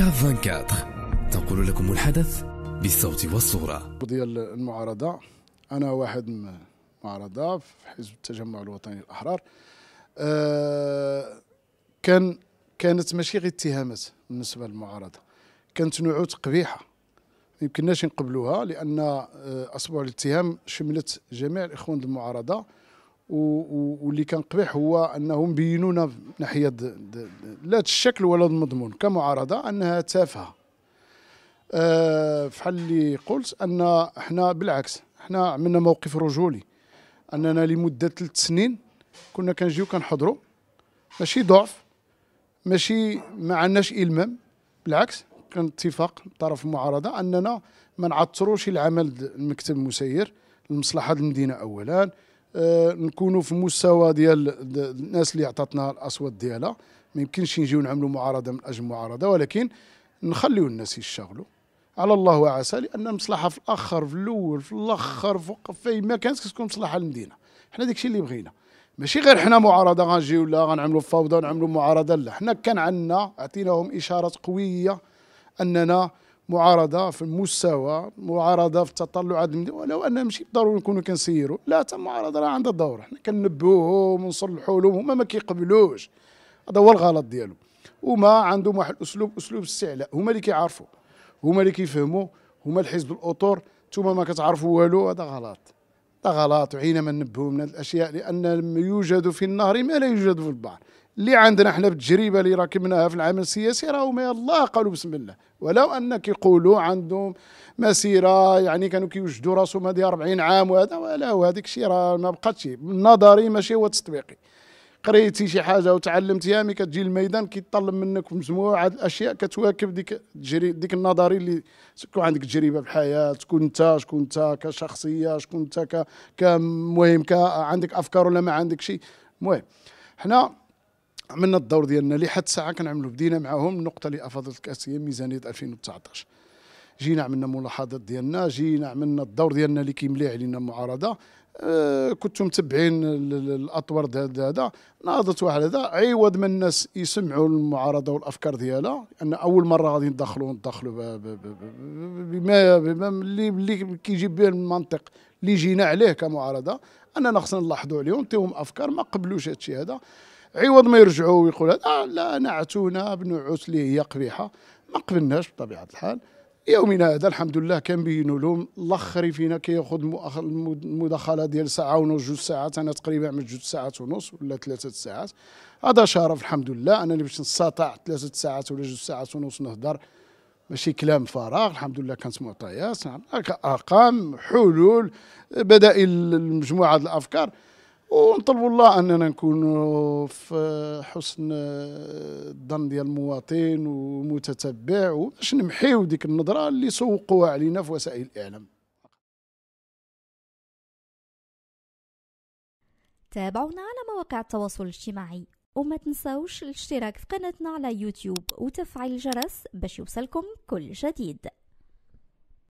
كاف 24 تنقل لكم الحدث بالصوت والصورة ديال المعارضة أنا واحد من المعارضة في حزب التجمع الوطني الأحرار أه كان كانت ماشي غير اتهامات بالنسبة للمعارضة كانت نعوت قبيحة ما يمكنناش نقبلوها لأن آه، أصبع الاتهام شملت جميع الإخوان المعارضة واللي كان قبيح هو انهم بينونا ناحيه لا الشكل ولا المضمون كمعارضه انها تافهه أه فحال اللي قلت ان احنا بالعكس احنا عملنا موقف رجولي اننا لمده ثلاث سنين كنا كنجيو كنحضروا ماشي ضعف ماشي ما عندناش المام بالعكس كان اتفاق طرف المعارضه اننا ما نعطروش العمل المكتب المسير لمصلحه المدينه اولا آه، نكونوا في مستوى ديال الناس اللي عطاتنا الاصوات ديالها ما يمكنش نجيو نعملوا معارضه من اجل معارضه ولكن نخليو الناس يشتغلوا على الله وعسى لان المصلحه في الاخر في الاول في الاخر فوق في ما كانت كتكون مصلحه للمدينه حنا داكشي اللي بغينا ماشي غير حنا معارضه غنجيو لا غنعملوا فوضى ونعملوا معارضه لا حنا كان عندنا اعطيناهم اشارات قويه اننا معارضه في المستوى معارضه في التطلعات ولو انهم ماشي بالضروري نكونوا كنسيروا لا حتى المعارضه راه عندها دور حنا كنبهوهم ونصلحوا لهم هما ما كيقبلوش هذا هو الغلط ديالهم وما عندهم واحد الاسلوب اسلوب استعلاء هما اللي كيعرفوا هما اللي كيفهموا هما الحزب الاطور نتوما ما كتعرفوا والو هذا غلط هذا غلط وحينما نبهوا من الاشياء لان يوجد في النهر ما لا يوجد في البحر اللي عندنا احنا بالتجربه اللي راكبناها في العمل السياسي راهو ما الله قالوا بسم الله ولو ان كيقولوا عندهم مسيره يعني كانوا كيوجدوا راسهم هذه 40 عام وهذا ولا وهذيك الشيء راه ما بقاتش نظري ماشي هو تطبيقي قريتي شي حاجه وتعلمتيها مي كتجي الميدان كيطلب منك مجموعه الاشياء كتواكب ديك ديك النظري اللي تكون عندك تجربه في الحياه تكون انت شكون انت كشخصيه شكون انت كمهم عندك افكار ولا ما عندك شيء المهم حنا عملنا الدور ديالنا اللي حتى الساعه كنعملوا بدينا معاهم النقطه اللي افاضت الكاس هي ميزانيه 2019 جينا عملنا ملاحظات ديالنا جينا عملنا الدور ديالنا اللي كيملي علينا المعارضه أه كنتم متبعين الاطوار هذا هذا ناضت واحد هذا عوض ما الناس يسمعوا المعارضه والافكار ديالها لان اول مره غادي ندخلوا ندخلوا بما اللي كيجيب به المنطق اللي جينا عليه كمعارضه اننا خصنا نلاحظوا عليهم تيهم افكار ما قبلوش هادشي هذا عوض ما يرجعوا ويقول هذا آه لا نعتونا بنعوت اللي هي قبيحه ما قبلناش بطبيعه الحال يومنا هذا الحمد لله كنبينوا لهم الاخر فينا كياخذ المداخله ديال ساعه ونص جوج ساعات انا تقريبا عملت جوج ساعات ونص ولا ثلاثه ساعات هذا شرف الحمد لله انا اللي باش نستطع ثلاثه ساعات ولا جوج ساعات ونص نهضر ماشي كلام فراغ الحمد لله كانت معطيات ارقام حلول بدائل مجموعه الافكار ونطلبوا الله اننا نكونوا في حسن آه، الظن ديال المواطن ومتتبع باش نمحيو ديك النظره اللي سوقوها علينا في وسائل الاعلام تابعونا على مواقع التواصل الاجتماعي وما تنسوش الاشتراك في قناتنا على يوتيوب وتفعيل الجرس باش يوصلكم كل جديد